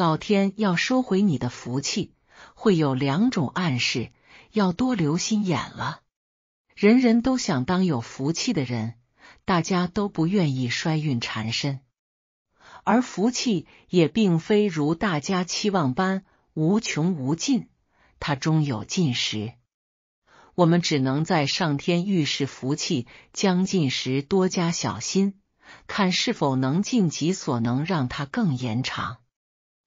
老天要收回你的福气，会有两种暗示，要多留心眼了。人人都想当有福气的人，大家都不愿意衰运缠身，而福气也并非如大家期望般无穷无尽，它终有尽时。我们只能在上天预示福气将尽时多加小心，看是否能尽己所能让它更延长。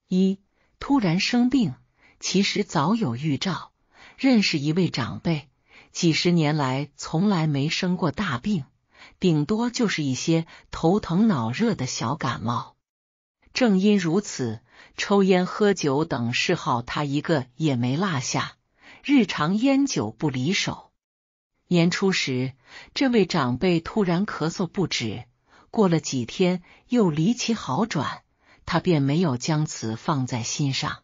一突然生病，其实早有预兆。认识一位长辈，几十年来从来没生过大病，顶多就是一些头疼脑热的小感冒。正因如此，抽烟喝酒等嗜好他一个也没落下，日常烟酒不离手。年初时，这位长辈突然咳嗽不止，过了几天又离奇好转。他便没有将此放在心上。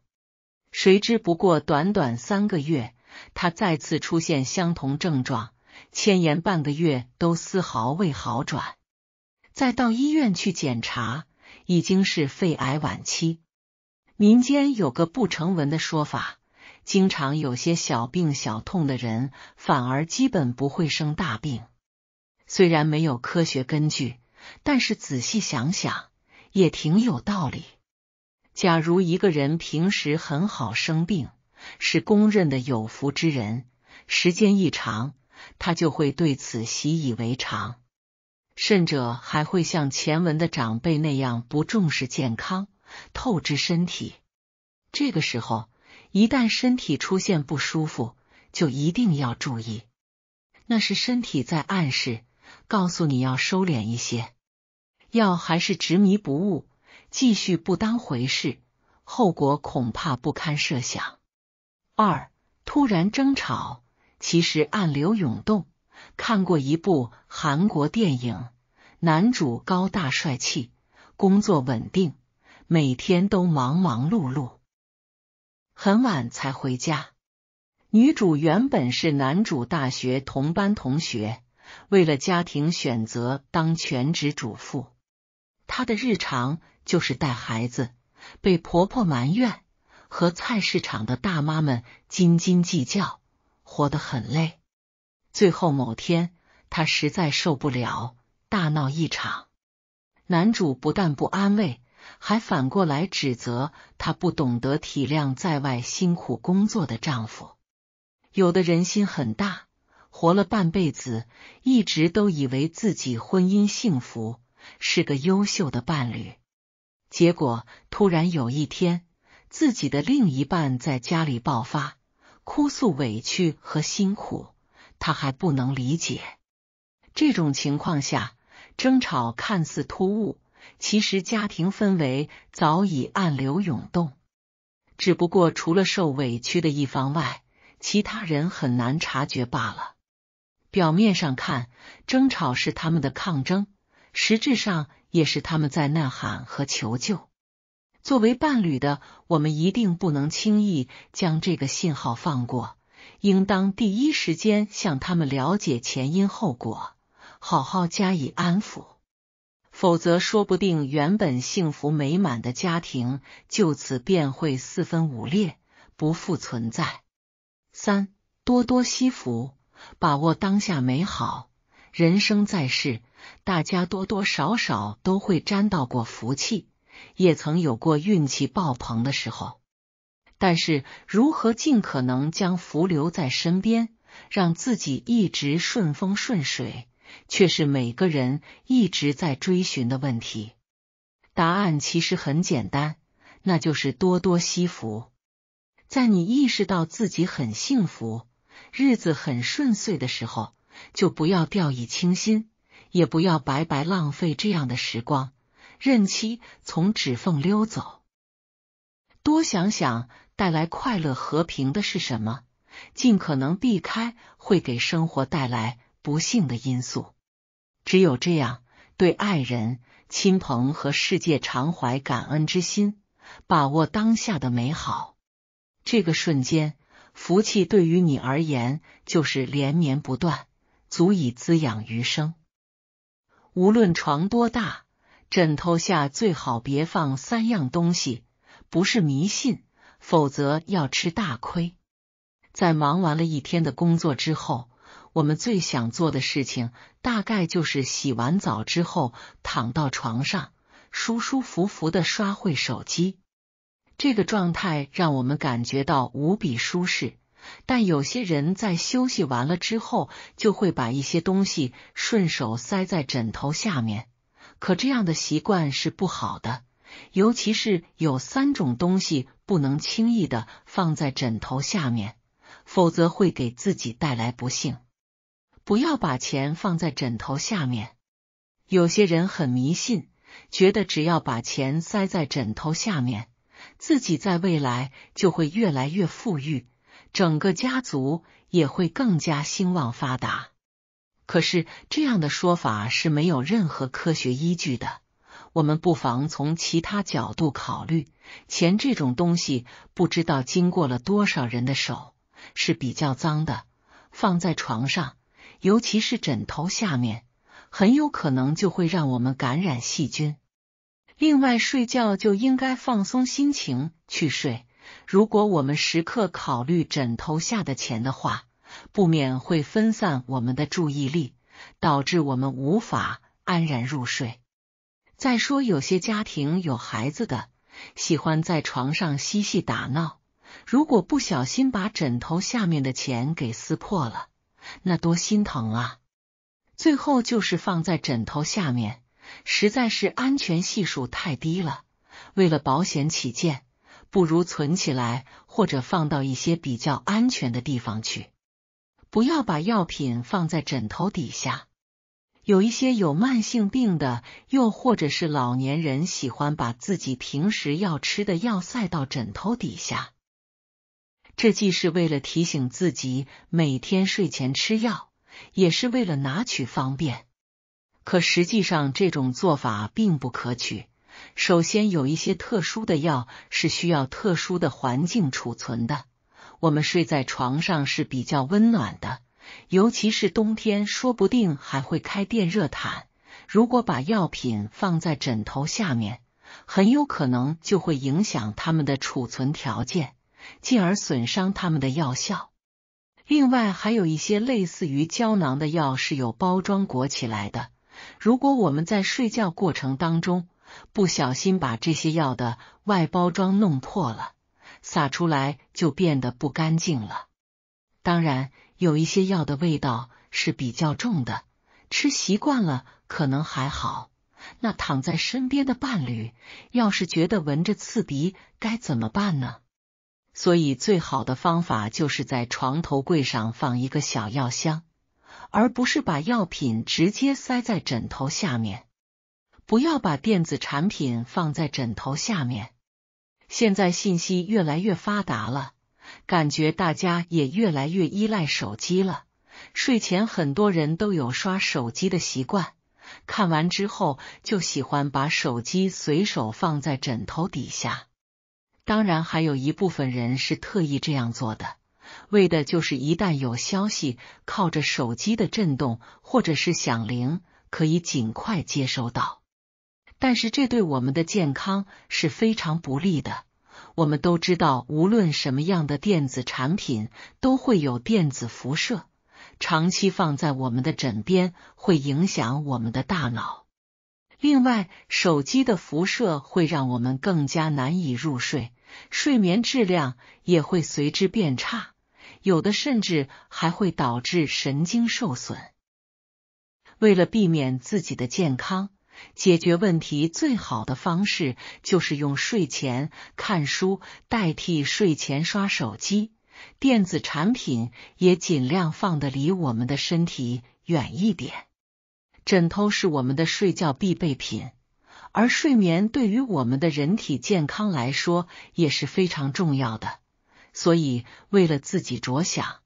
谁知不过短短三个月，他再次出现相同症状，千延半个月都丝毫未好转。再到医院去检查，已经是肺癌晚期。民间有个不成文的说法：经常有些小病小痛的人，反而基本不会生大病。虽然没有科学根据，但是仔细想想。也挺有道理。假如一个人平时很好，生病是公认的有福之人，时间一长，他就会对此习以为常，甚者还会像前文的长辈那样不重视健康，透支身体。这个时候，一旦身体出现不舒服，就一定要注意，那是身体在暗示，告诉你要收敛一些。要还是执迷不悟，继续不当回事，后果恐怕不堪设想。二突然争吵，其实暗流涌动。看过一部韩国电影，男主高大帅气，工作稳定，每天都忙忙碌碌，很晚才回家。女主原本是男主大学同班同学，为了家庭选择当全职主妇。她的日常就是带孩子，被婆婆埋怨，和菜市场的大妈们斤斤计较，活得很累。最后某天，她实在受不了，大闹一场。男主不但不安慰，还反过来指责她不懂得体谅在外辛苦工作的丈夫。有的人心很大，活了半辈子，一直都以为自己婚姻幸福。是个优秀的伴侣，结果突然有一天，自己的另一半在家里爆发，哭诉委屈和辛苦，他还不能理解。这种情况下，争吵看似突兀，其实家庭氛围早已暗流涌动，只不过除了受委屈的一方外，其他人很难察觉罢了。表面上看，争吵是他们的抗争。实质上也是他们在呐喊和求救。作为伴侣的我们，一定不能轻易将这个信号放过，应当第一时间向他们了解前因后果，好好加以安抚。否则，说不定原本幸福美满的家庭就此便会四分五裂，不复存在。三，多多惜福，把握当下美好人生，在世。大家多多少少都会沾到过福气，也曾有过运气爆棚的时候。但是，如何尽可能将福留在身边，让自己一直顺风顺水，却是每个人一直在追寻的问题。答案其实很简单，那就是多多惜福。在你意识到自己很幸福、日子很顺遂的时候，就不要掉以轻心。也不要白白浪费这样的时光，任其从指缝溜走。多想想带来快乐和平的是什么，尽可能避开会给生活带来不幸的因素。只有这样，对爱人、亲朋和世界常怀感恩之心，把握当下的美好。这个瞬间，福气对于你而言就是连绵不断，足以滋养余生。无论床多大，枕头下最好别放三样东西，不是迷信，否则要吃大亏。在忙完了一天的工作之后，我们最想做的事情，大概就是洗完澡之后躺到床上，舒舒服服的刷会手机。这个状态让我们感觉到无比舒适。但有些人在休息完了之后，就会把一些东西顺手塞在枕头下面。可这样的习惯是不好的，尤其是有三种东西不能轻易的放在枕头下面，否则会给自己带来不幸。不要把钱放在枕头下面。有些人很迷信，觉得只要把钱塞在枕头下面，自己在未来就会越来越富裕。整个家族也会更加兴旺发达。可是这样的说法是没有任何科学依据的。我们不妨从其他角度考虑，钱这种东西不知道经过了多少人的手，是比较脏的。放在床上，尤其是枕头下面，很有可能就会让我们感染细菌。另外，睡觉就应该放松心情去睡。如果我们时刻考虑枕头下的钱的话，不免会分散我们的注意力，导致我们无法安然入睡。再说，有些家庭有孩子的，喜欢在床上嬉戏打闹，如果不小心把枕头下面的钱给撕破了，那多心疼啊！最后就是放在枕头下面，实在是安全系数太低了。为了保险起见。不如存起来，或者放到一些比较安全的地方去。不要把药品放在枕头底下。有一些有慢性病的，又或者是老年人，喜欢把自己平时要吃的药塞到枕头底下。这既是为了提醒自己每天睡前吃药，也是为了拿取方便。可实际上，这种做法并不可取。首先有一些特殊的药是需要特殊的环境储存的。我们睡在床上是比较温暖的，尤其是冬天，说不定还会开电热毯。如果把药品放在枕头下面，很有可能就会影响它们的储存条件，进而损伤它们的药效。另外，还有一些类似于胶囊的药是有包装裹起来的。如果我们在睡觉过程当中，不小心把这些药的外包装弄破了，撒出来就变得不干净了。当然，有一些药的味道是比较重的，吃习惯了可能还好。那躺在身边的伴侣要是觉得闻着刺鼻，该怎么办呢？所以，最好的方法就是在床头柜上放一个小药箱，而不是把药品直接塞在枕头下面。不要把电子产品放在枕头下面。现在信息越来越发达了，感觉大家也越来越依赖手机了。睡前很多人都有刷手机的习惯，看完之后就喜欢把手机随手放在枕头底下。当然，还有一部分人是特意这样做的，为的就是一旦有消息，靠着手机的震动或者是响铃，可以尽快接收到。但是这对我们的健康是非常不利的。我们都知道，无论什么样的电子产品都会有电子辐射，长期放在我们的枕边会影响我们的大脑。另外，手机的辐射会让我们更加难以入睡，睡眠质量也会随之变差，有的甚至还会导致神经受损。为了避免自己的健康，解决问题最好的方式就是用睡前看书代替睡前刷手机，电子产品也尽量放得离我们的身体远一点。枕头是我们的睡觉必备品，而睡眠对于我们的人体健康来说也是非常重要的。所以，为了自己着想，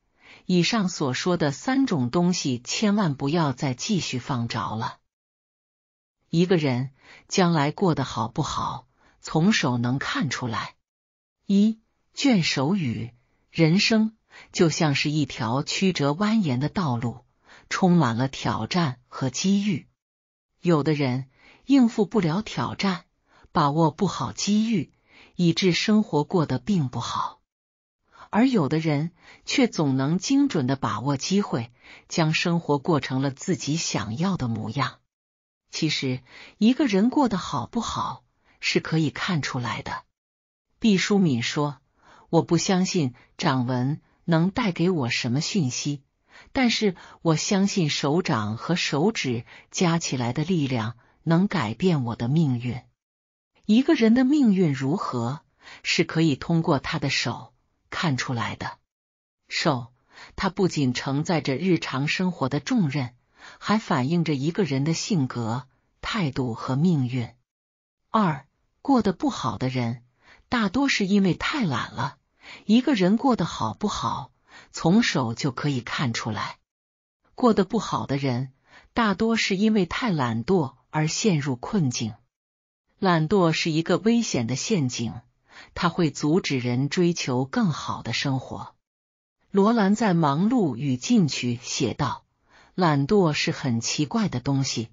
以上所说的三种东西千万不要再继续放着了。一个人将来过得好不好，从手能看出来。一卷手语，人生就像是一条曲折蜿蜒的道路，充满了挑战和机遇。有的人应付不了挑战，把握不好机遇，以致生活过得并不好；而有的人却总能精准的把握机会，将生活过成了自己想要的模样。其实一个人过得好不好是可以看出来的。毕淑敏说：“我不相信掌纹能带给我什么讯息，但是我相信手掌和手指加起来的力量能改变我的命运。一个人的命运如何是可以通过他的手看出来的。手，它不仅承载着日常生活的重任。”还反映着一个人的性格、态度和命运。二过得不好的人，大多是因为太懒了。一个人过得好不好，从手就可以看出来。过得不好的人，大多是因为太懒惰而陷入困境。懒惰是一个危险的陷阱，它会阻止人追求更好的生活。罗兰在《忙碌与进取》写道。懒惰是很奇怪的东西，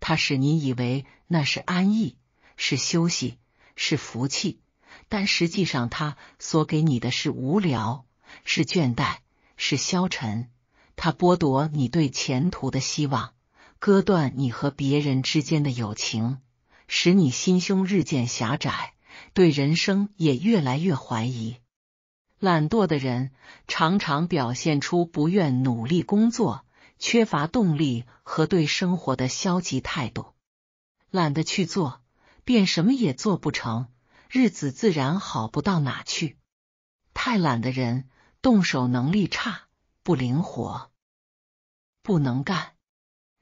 它使你以为那是安逸，是休息，是福气，但实际上它所给你的是无聊，是倦怠，是消沉。它剥夺你对前途的希望，割断你和别人之间的友情，使你心胸日渐狭窄，对人生也越来越怀疑。懒惰的人常常表现出不愿努力工作。缺乏动力和对生活的消极态度，懒得去做，便什么也做不成，日子自然好不到哪去。太懒的人，动手能力差，不灵活，不能干。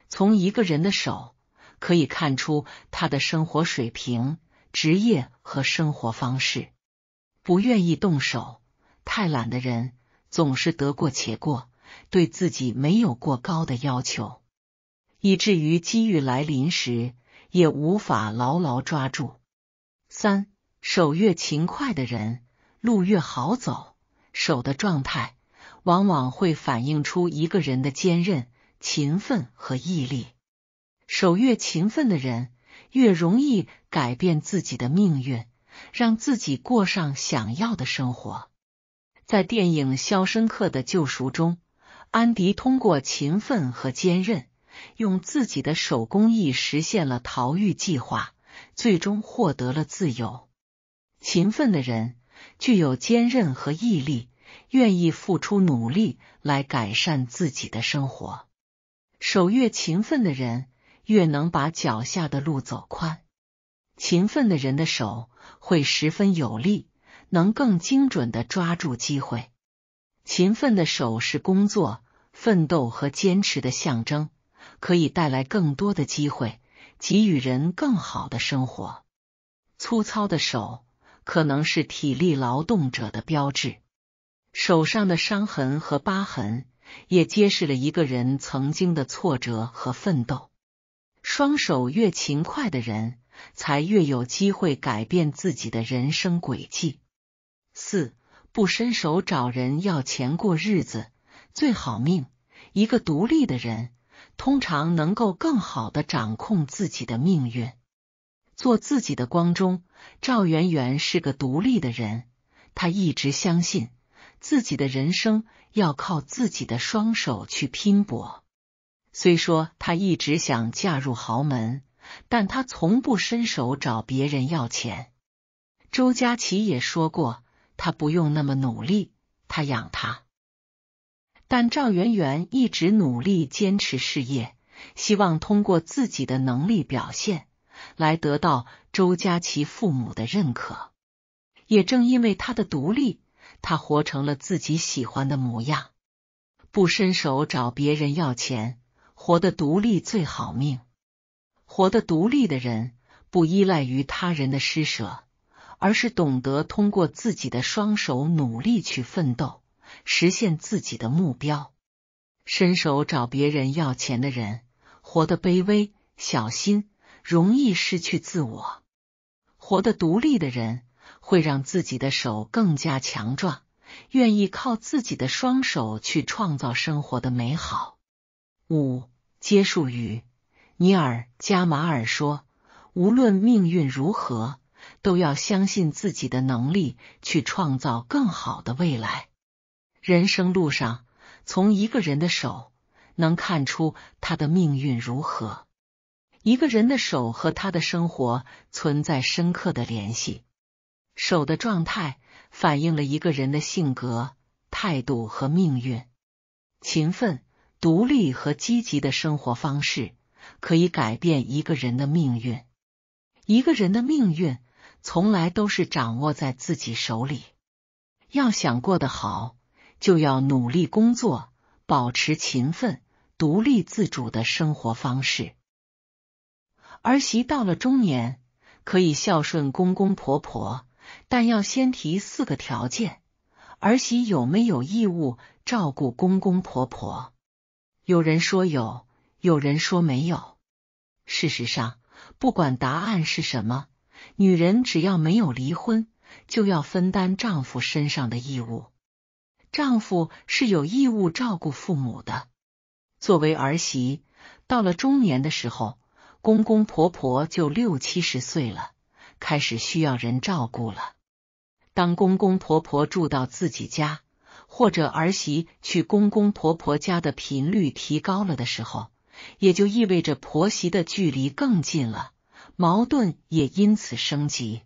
从一个人的手可以看出他的生活水平、职业和生活方式。不愿意动手，太懒的人总是得过且过。对自己没有过高的要求，以至于机遇来临时也无法牢牢抓住。三手越勤快的人，路越好走。手的状态往往会反映出一个人的坚韧、勤奋和毅力。手越勤奋的人，越容易改变自己的命运，让自己过上想要的生活。在电影《肖申克的救赎》中。安迪通过勤奋和坚韧，用自己的手工艺实现了逃狱计划，最终获得了自由。勤奋的人具有坚韧和毅力，愿意付出努力来改善自己的生活。手越勤奋的人，越能把脚下的路走宽。勤奋的人的手会十分有力，能更精准的抓住机会。勤奋的手是工作、奋斗和坚持的象征，可以带来更多的机会，给予人更好的生活。粗糙的手可能是体力劳动者的标志，手上的伤痕和疤痕也揭示了一个人曾经的挫折和奋斗。双手越勤快的人，才越有机会改变自己的人生轨迹。四。不伸手找人要钱过日子最好命。一个独立的人通常能够更好的掌控自己的命运，做自己的光。中赵媛媛是个独立的人，她一直相信自己的人生要靠自己的双手去拼搏。虽说她一直想嫁入豪门，但她从不伸手找别人要钱。周佳琪也说过。他不用那么努力，他养他。但赵媛媛一直努力坚持事业，希望通过自己的能力表现来得到周佳琪父母的认可。也正因为她的独立，她活成了自己喜欢的模样，不伸手找别人要钱，活得独立最好命。活得独立的人，不依赖于他人的施舍。而是懂得通过自己的双手努力去奋斗，实现自己的目标。伸手找别人要钱的人，活得卑微，小心容易失去自我。活得独立的人，会让自己的手更加强壮，愿意靠自己的双手去创造生活的美好。五结束语，尼尔·加马尔说：“无论命运如何。”都要相信自己的能力，去创造更好的未来。人生路上，从一个人的手能看出他的命运如何。一个人的手和他的生活存在深刻的联系，手的状态反映了一个人的性格、态度和命运。勤奋、独立和积极的生活方式可以改变一个人的命运。一个人的命运。从来都是掌握在自己手里。要想过得好，就要努力工作，保持勤奋、独立自主的生活方式。儿媳到了中年，可以孝顺公公婆婆，但要先提四个条件：儿媳有没有义务照顾公公婆婆？有人说有，有人说没有。事实上，不管答案是什么。女人只要没有离婚，就要分担丈夫身上的义务。丈夫是有义务照顾父母的。作为儿媳，到了中年的时候，公公婆婆就六七十岁了，开始需要人照顾了。当公公婆婆住到自己家，或者儿媳去公公婆婆家的频率提高了的时候，也就意味着婆媳的距离更近了。矛盾也因此升级。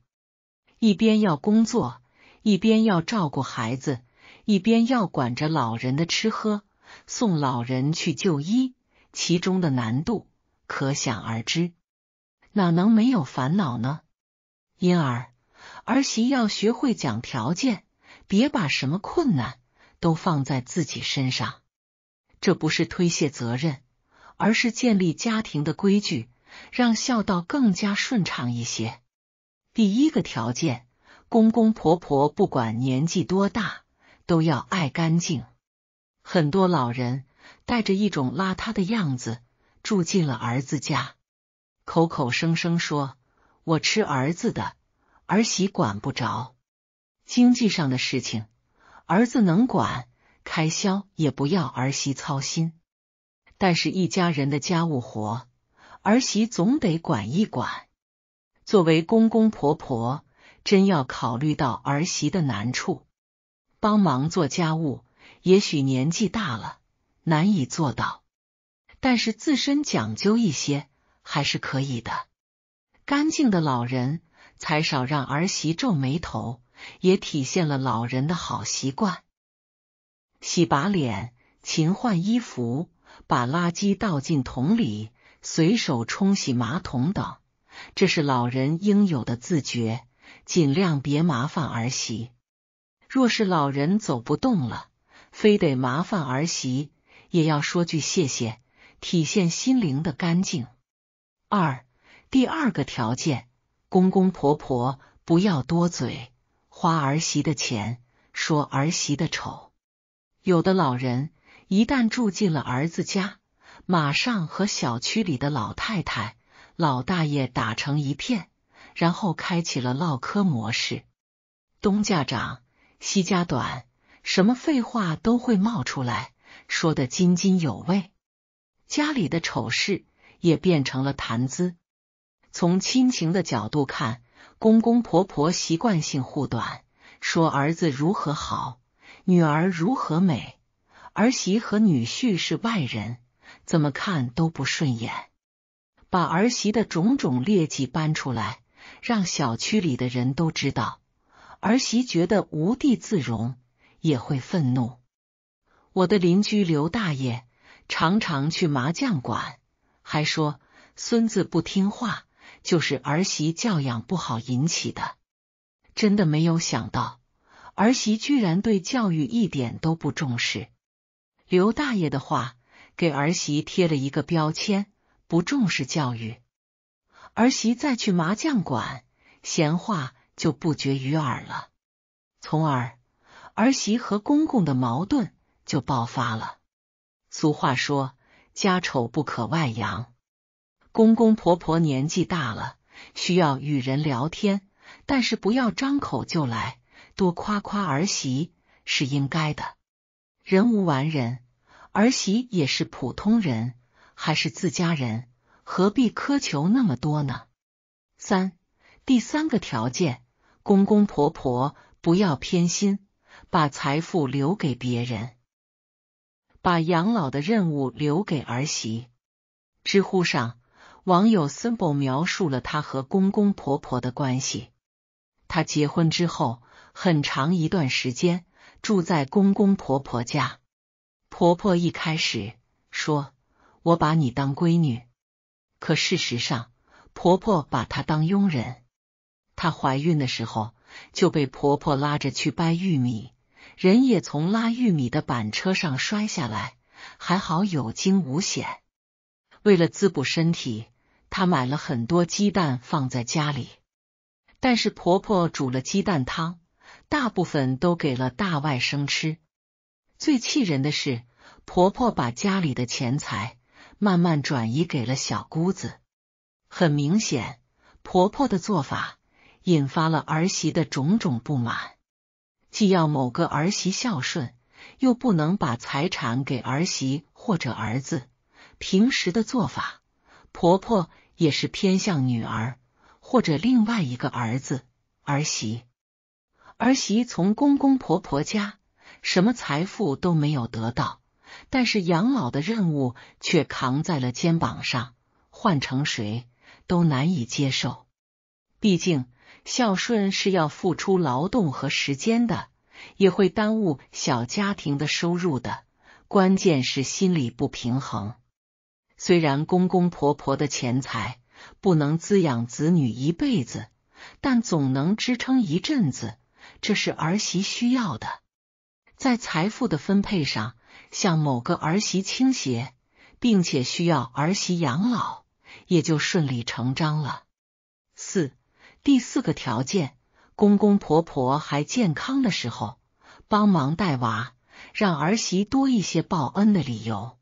一边要工作，一边要照顾孩子，一边要管着老人的吃喝，送老人去就医，其中的难度可想而知，哪能没有烦恼呢？因而儿媳要学会讲条件，别把什么困难都放在自己身上。这不是推卸责任，而是建立家庭的规矩。让孝道更加顺畅一些。第一个条件，公公婆婆不管年纪多大，都要爱干净。很多老人带着一种邋遢的样子住进了儿子家，口口声声说：“我吃儿子的，儿媳管不着。”经济上的事情，儿子能管，开销也不要儿媳操心。但是，一家人的家务活。儿媳总得管一管，作为公公婆婆，真要考虑到儿媳的难处，帮忙做家务，也许年纪大了难以做到，但是自身讲究一些还是可以的。干净的老人才少让儿媳皱眉头，也体现了老人的好习惯。洗把脸，勤换衣服，把垃圾倒进桶里。随手冲洗马桶等，这是老人应有的自觉，尽量别麻烦儿媳。若是老人走不动了，非得麻烦儿媳，也要说句谢谢，体现心灵的干净。二，第二个条件，公公婆婆不要多嘴，花儿媳的钱，说儿媳的丑。有的老人一旦住进了儿子家。马上和小区里的老太太、老大爷打成一片，然后开启了唠嗑模式。东家长西家短，什么废话都会冒出来，说的津津有味。家里的丑事也变成了谈资。从亲情的角度看，公公婆婆习惯性护短，说儿子如何好，女儿如何美，儿媳和女婿是外人。怎么看都不顺眼，把儿媳的种种劣迹搬出来，让小区里的人都知道，儿媳觉得无地自容，也会愤怒。我的邻居刘大爷常常去麻将馆，还说孙子不听话就是儿媳教养不好引起的。真的没有想到，儿媳居然对教育一点都不重视。刘大爷的话。给儿媳贴了一个标签，不重视教育，儿媳再去麻将馆，闲话就不绝于耳了，从而儿媳和公公的矛盾就爆发了。俗话说，家丑不可外扬。公公婆婆年纪大了，需要与人聊天，但是不要张口就来，多夸夸儿媳是应该的。人无完人。儿媳也是普通人，还是自家人，何必苛求那么多呢？三，第三个条件，公公婆婆不要偏心，把财富留给别人，把养老的任务留给儿媳。知乎上网友 simple 描述了他和公公婆婆的关系。他结婚之后，很长一段时间住在公公婆婆家。婆婆一开始说：“我把你当闺女。”可事实上，婆婆把她当佣人。她怀孕的时候就被婆婆拉着去掰玉米，人也从拉玉米的板车上摔下来，还好有惊无险。为了滋补身体，她买了很多鸡蛋放在家里，但是婆婆煮了鸡蛋汤，大部分都给了大外甥吃。最气人的是，婆婆把家里的钱财慢慢转移给了小姑子。很明显，婆婆的做法引发了儿媳的种种不满。既要某个儿媳孝顺，又不能把财产给儿媳或者儿子。平时的做法，婆婆也是偏向女儿或者另外一个儿子儿媳。儿媳从公公婆婆家。什么财富都没有得到，但是养老的任务却扛在了肩膀上，换成谁都难以接受。毕竟孝顺是要付出劳动和时间的，也会耽误小家庭的收入的。关键是心理不平衡。虽然公公婆婆的钱财不能滋养子女一辈子，但总能支撑一阵子，这是儿媳需要的。在财富的分配上向某个儿媳倾斜，并且需要儿媳养老，也就顺理成章了。四，第四个条件，公公婆婆还健康的时候帮忙带娃，让儿媳多一些报恩的理由。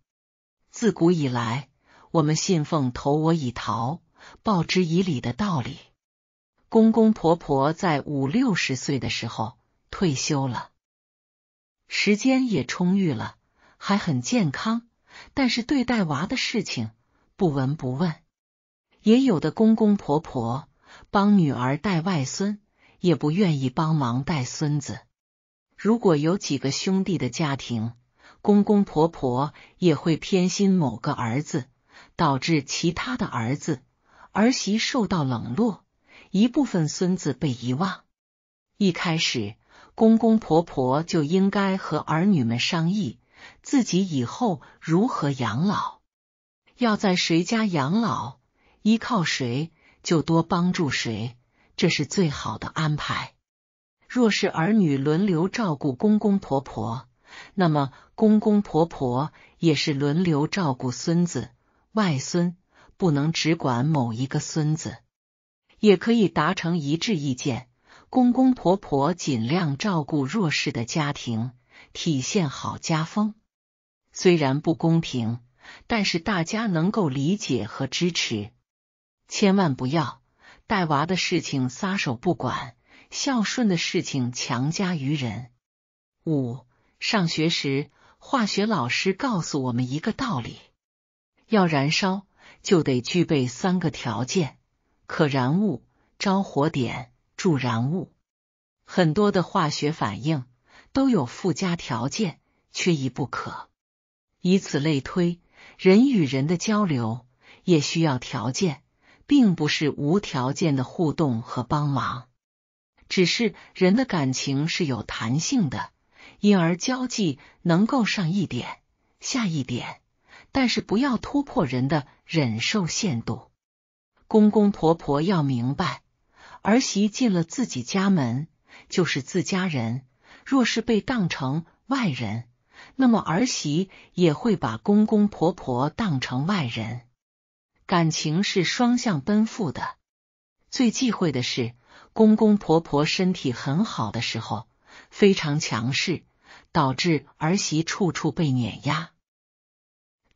自古以来，我们信奉“投我以桃，报之以礼”的道理。公公婆婆在五六十岁的时候退休了。时间也充裕了，还很健康，但是对待娃的事情不闻不问。也有的公公婆婆帮女儿带外孙，也不愿意帮忙带孙子。如果有几个兄弟的家庭，公公婆婆也会偏心某个儿子，导致其他的儿子儿媳受到冷落，一部分孙子被遗忘。一开始。公公婆婆就应该和儿女们商议，自己以后如何养老，要在谁家养老，依靠谁，就多帮助谁，这是最好的安排。若是儿女轮流照顾公公婆婆，那么公公婆婆也是轮流照顾孙子、外孙，不能只管某一个孙子。也可以达成一致意见。公公婆婆尽量照顾弱势的家庭，体现好家风。虽然不公平，但是大家能够理解和支持。千万不要带娃的事情撒手不管，孝顺的事情强加于人。五上学时，化学老师告诉我们一个道理：要燃烧，就得具备三个条件——可燃物、着火点。助燃物，很多的化学反应都有附加条件，缺一不可。以此类推，人与人的交流也需要条件，并不是无条件的互动和帮忙。只是人的感情是有弹性的，因而交际能够上一点、下一点，但是不要突破人的忍受限度。公公婆婆要明白。儿媳进了自己家门就是自家人，若是被当成外人，那么儿媳也会把公公婆婆当成外人。感情是双向奔赴的，最忌讳的是公公婆婆身体很好的时候非常强势，导致儿媳处处被碾压。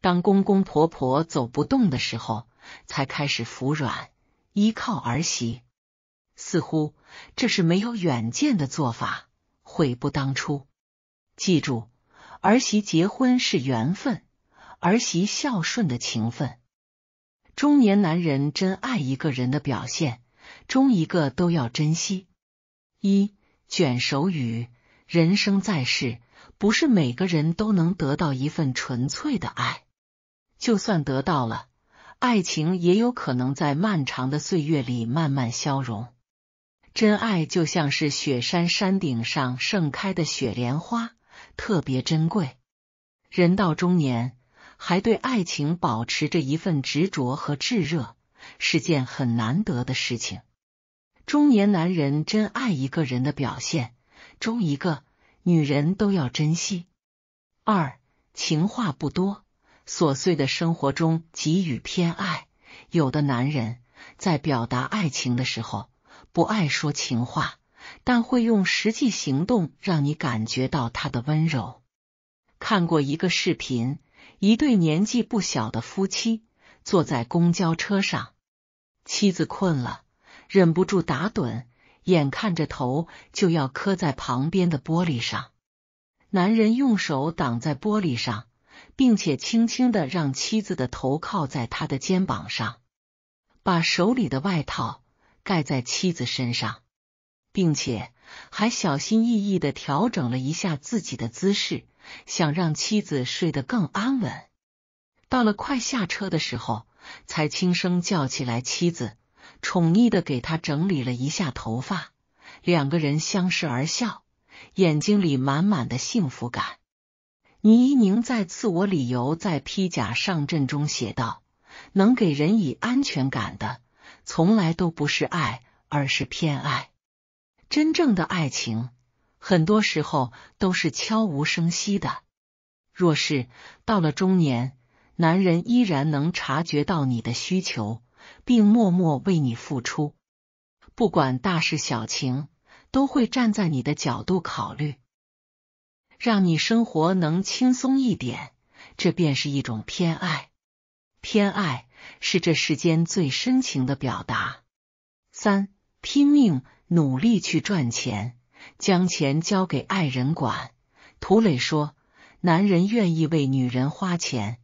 当公公婆婆走不动的时候，才开始服软，依靠儿媳。似乎这是没有远见的做法，悔不当初。记住，儿媳结婚是缘分，儿媳孝顺的情分。中年男人真爱一个人的表现，中一个都要珍惜。一卷手语，人生在世，不是每个人都能得到一份纯粹的爱。就算得到了，爱情也有可能在漫长的岁月里慢慢消融。真爱就像是雪山山顶上盛开的雪莲花，特别珍贵。人到中年，还对爱情保持着一份执着和炙热，是件很难得的事情。中年男人真爱一个人的表现，中一个女人都要珍惜。二情话不多，琐碎的生活中给予偏爱。有的男人在表达爱情的时候。不爱说情话，但会用实际行动让你感觉到他的温柔。看过一个视频，一对年纪不小的夫妻坐在公交车上，妻子困了，忍不住打盹，眼看着头就要磕在旁边的玻璃上，男人用手挡在玻璃上，并且轻轻的让妻子的头靠在他的肩膀上，把手里的外套。盖在妻子身上，并且还小心翼翼的调整了一下自己的姿势，想让妻子睡得更安稳。到了快下车的时候，才轻声叫起来妻子，宠溺的给她整理了一下头发。两个人相视而笑，眼睛里满满的幸福感。倪一宁在《自我理由在披甲上阵》中写道：“能给人以安全感的。”从来都不是爱，而是偏爱。真正的爱情，很多时候都是悄无声息的。若是到了中年，男人依然能察觉到你的需求，并默默为你付出，不管大事小情，都会站在你的角度考虑，让你生活能轻松一点，这便是一种偏爱，偏爱。是这世间最深情的表达。三拼命努力去赚钱，将钱交给爱人管。涂磊说，男人愿意为女人花钱，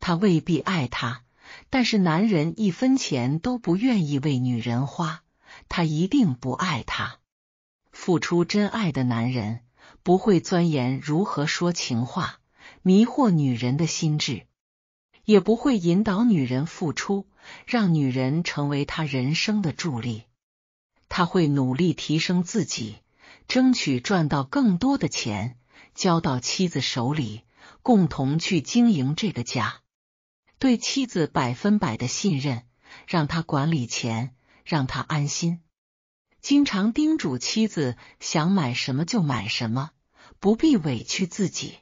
他未必爱她；但是男人一分钱都不愿意为女人花，他一定不爱她。付出真爱的男人，不会钻研如何说情话，迷惑女人的心智。也不会引导女人付出，让女人成为他人生的助力。他会努力提升自己，争取赚到更多的钱，交到妻子手里，共同去经营这个家。对妻子百分百的信任，让他管理钱，让他安心。经常叮嘱妻子想买什么就买什么，不必委屈自己。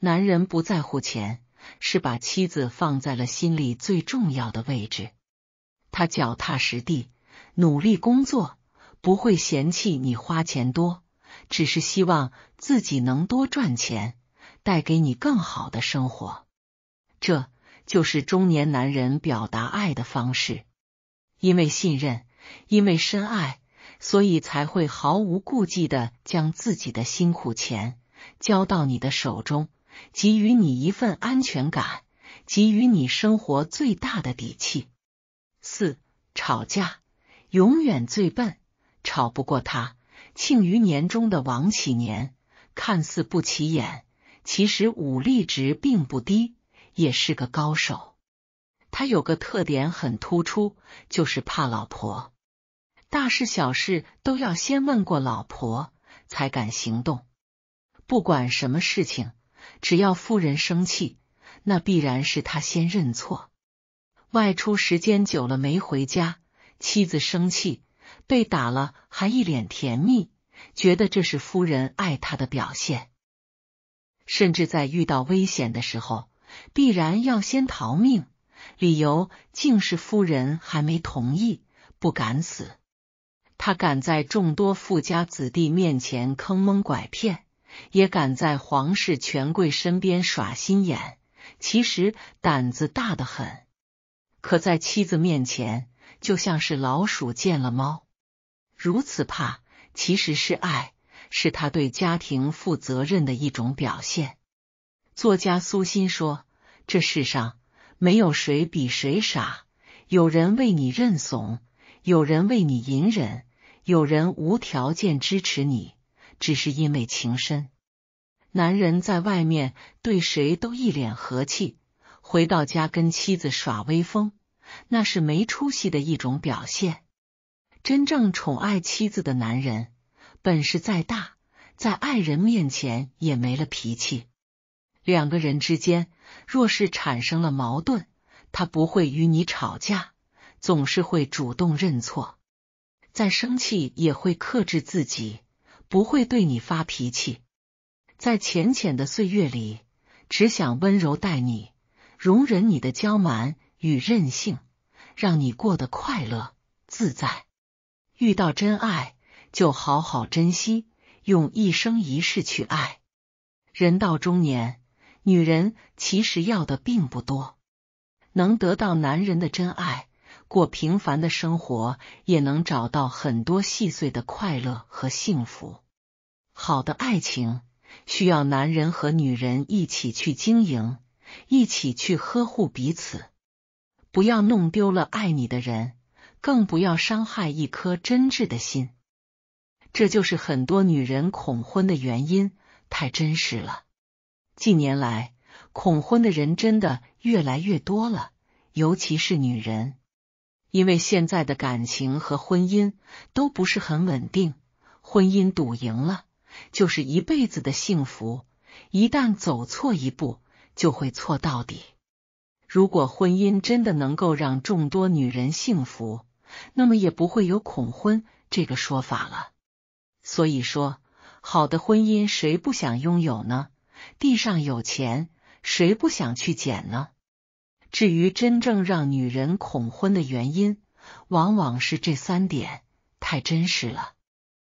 男人不在乎钱。是把妻子放在了心里最重要的位置。他脚踏实地，努力工作，不会嫌弃你花钱多，只是希望自己能多赚钱，带给你更好的生活。这就是中年男人表达爱的方式。因为信任，因为深爱，所以才会毫无顾忌的将自己的辛苦钱交到你的手中。给予你一份安全感，给予你生活最大的底气。四吵架永远最笨，吵不过他。庆余年中的王启年看似不起眼，其实武力值并不低，也是个高手。他有个特点很突出，就是怕老婆，大事小事都要先问过老婆才敢行动，不管什么事情。只要夫人生气，那必然是他先认错。外出时间久了没回家，妻子生气被打了，还一脸甜蜜，觉得这是夫人爱他的表现。甚至在遇到危险的时候，必然要先逃命，理由竟是夫人还没同意，不敢死。他敢在众多富家子弟面前坑蒙拐骗。也敢在皇室权贵身边耍心眼，其实胆子大得很。可在妻子面前，就像是老鼠见了猫，如此怕，其实是爱，是他对家庭负责任的一种表现。作家苏欣说：“这世上没有谁比谁傻，有人为你认怂，有人为你隐忍，有人无条件支持你。”只是因为情深，男人在外面对谁都一脸和气，回到家跟妻子耍威风，那是没出息的一种表现。真正宠爱妻子的男人，本事再大，在爱人面前也没了脾气。两个人之间若是产生了矛盾，他不会与你吵架，总是会主动认错，在生气也会克制自己。不会对你发脾气，在浅浅的岁月里，只想温柔待你，容忍你的娇蛮与任性，让你过得快乐自在。遇到真爱，就好好珍惜，用一生一世去爱。人到中年，女人其实要的并不多，能得到男人的真爱。过平凡的生活也能找到很多细碎的快乐和幸福。好的爱情需要男人和女人一起去经营，一起去呵护彼此。不要弄丢了爱你的人，更不要伤害一颗真挚的心。这就是很多女人恐婚的原因，太真实了。近年来，恐婚的人真的越来越多了，尤其是女人。因为现在的感情和婚姻都不是很稳定，婚姻赌赢了就是一辈子的幸福，一旦走错一步就会错到底。如果婚姻真的能够让众多女人幸福，那么也不会有恐婚这个说法了。所以说，好的婚姻谁不想拥有呢？地上有钱谁不想去捡呢？至于真正让女人恐婚的原因，往往是这三点，太真实了。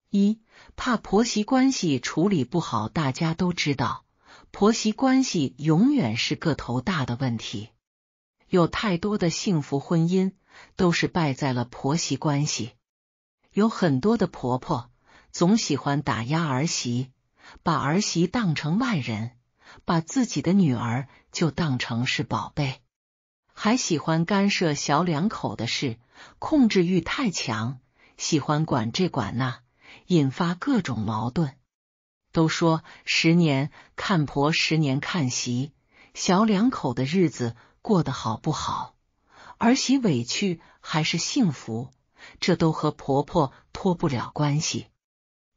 一怕婆媳关系处理不好，大家都知道，婆媳关系永远是个头大的问题。有太多的幸福婚姻都是败在了婆媳关系。有很多的婆婆总喜欢打压儿媳，把儿媳当成外人，把自己的女儿就当成是宝贝。还喜欢干涉小两口的事，控制欲太强，喜欢管这管那，引发各种矛盾。都说十年看婆，十年看媳，小两口的日子过得好不好，儿媳委屈还是幸福，这都和婆婆脱不了关系。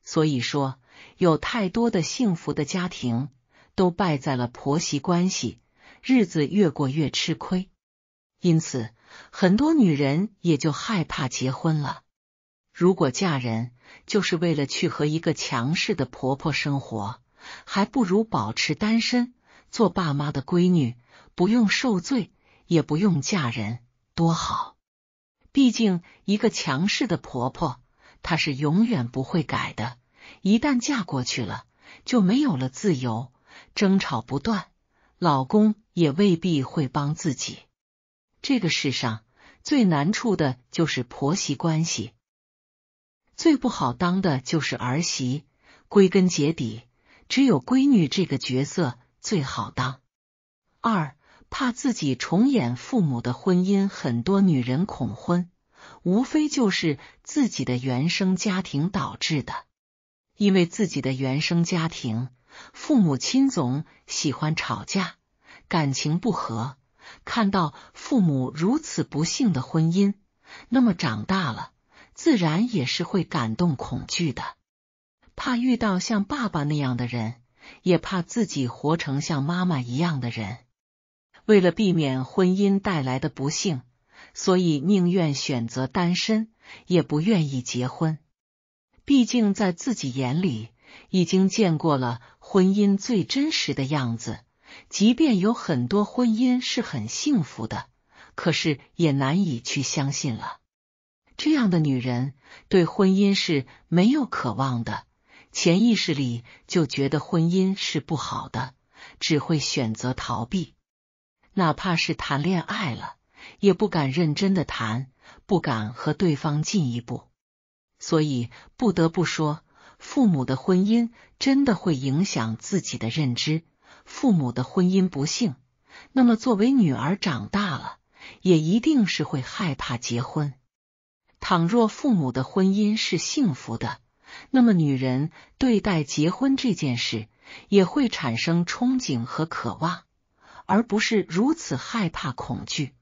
所以说，有太多的幸福的家庭都败在了婆媳关系，日子越过越吃亏。因此，很多女人也就害怕结婚了。如果嫁人，就是为了去和一个强势的婆婆生活，还不如保持单身，做爸妈的闺女，不用受罪，也不用嫁人，多好。毕竟，一个强势的婆婆，她是永远不会改的。一旦嫁过去了，就没有了自由，争吵不断，老公也未必会帮自己。这个世上最难处的就是婆媳关系，最不好当的就是儿媳。归根结底，只有闺女这个角色最好当。二，怕自己重演父母的婚姻。很多女人恐婚，无非就是自己的原生家庭导致的。因为自己的原生家庭，父母亲总喜欢吵架，感情不和。看到父母如此不幸的婚姻，那么长大了自然也是会感动恐惧的，怕遇到像爸爸那样的人，也怕自己活成像妈妈一样的人。为了避免婚姻带来的不幸，所以宁愿选择单身，也不愿意结婚。毕竟在自己眼里，已经见过了婚姻最真实的样子。即便有很多婚姻是很幸福的，可是也难以去相信了。这样的女人对婚姻是没有渴望的，潜意识里就觉得婚姻是不好的，只会选择逃避。哪怕是谈恋爱了，也不敢认真的谈，不敢和对方进一步。所以不得不说，父母的婚姻真的会影响自己的认知。父母的婚姻不幸，那么作为女儿长大了，也一定是会害怕结婚。倘若父母的婚姻是幸福的，那么女人对待结婚这件事也会产生憧憬和渴望，而不是如此害怕恐惧。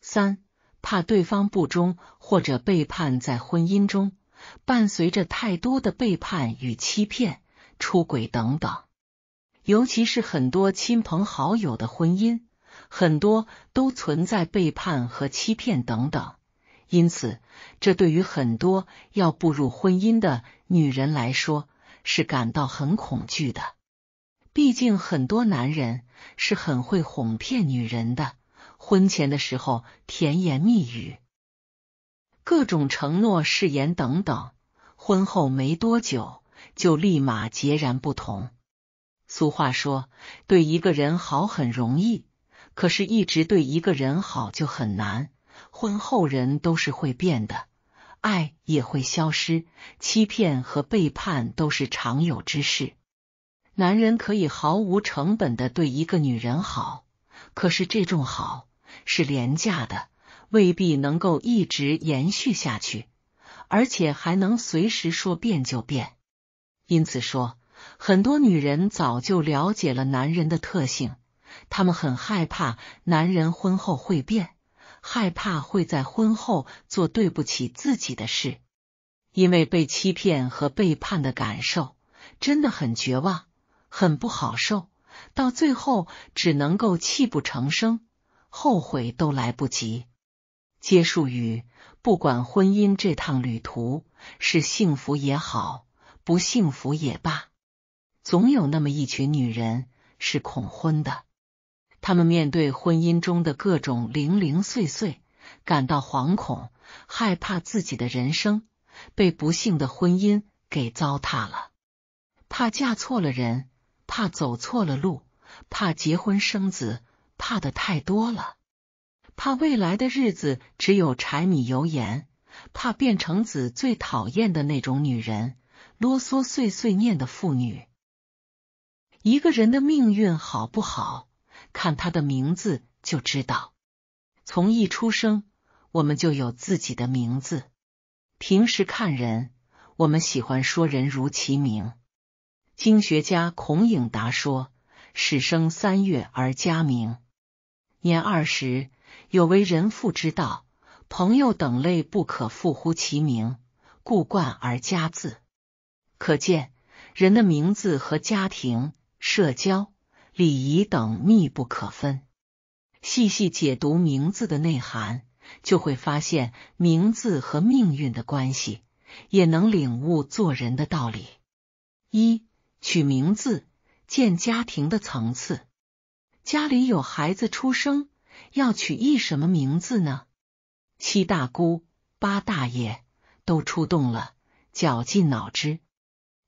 三怕对方不忠或者背叛，在婚姻中伴随着太多的背叛与欺骗、出轨等等。尤其是很多亲朋好友的婚姻，很多都存在背叛和欺骗等等，因此，这对于很多要步入婚姻的女人来说是感到很恐惧的。毕竟，很多男人是很会哄骗女人的，婚前的时候甜言蜜语、各种承诺、誓言等等，婚后没多久就立马截然不同。俗话说，对一个人好很容易，可是一直对一个人好就很难。婚后人都是会变的，爱也会消失，欺骗和背叛都是常有之事。男人可以毫无成本的对一个女人好，可是这种好是廉价的，未必能够一直延续下去，而且还能随时说变就变。因此说。很多女人早就了解了男人的特性，她们很害怕男人婚后会变，害怕会在婚后做对不起自己的事。因为被欺骗和背叛的感受真的很绝望，很不好受，到最后只能够泣不成声，后悔都来不及。结束语：不管婚姻这趟旅途是幸福也好，不幸福也罢。总有那么一群女人是恐婚的，她们面对婚姻中的各种零零碎碎感到惶恐，害怕自己的人生被不幸的婚姻给糟蹋了，怕嫁错了人，怕走错了路，怕结婚生子，怕的太多了，怕未来的日子只有柴米油盐，怕变成子最讨厌的那种女人，啰嗦碎碎念的妇女。一个人的命运好不好，看他的名字就知道。从一出生，我们就有自己的名字。平时看人，我们喜欢说“人如其名”。经学家孔颖达说：“始生三月而加名，年二十有为人父之道，朋友等类不可复乎其名，故冠而加字。”可见，人的名字和家庭。社交、礼仪等密不可分。细细解读名字的内涵，就会发现名字和命运的关系，也能领悟做人的道理。一取名字，见家庭的层次。家里有孩子出生，要取一什么名字呢？七大姑八大爷都出动了，绞尽脑汁。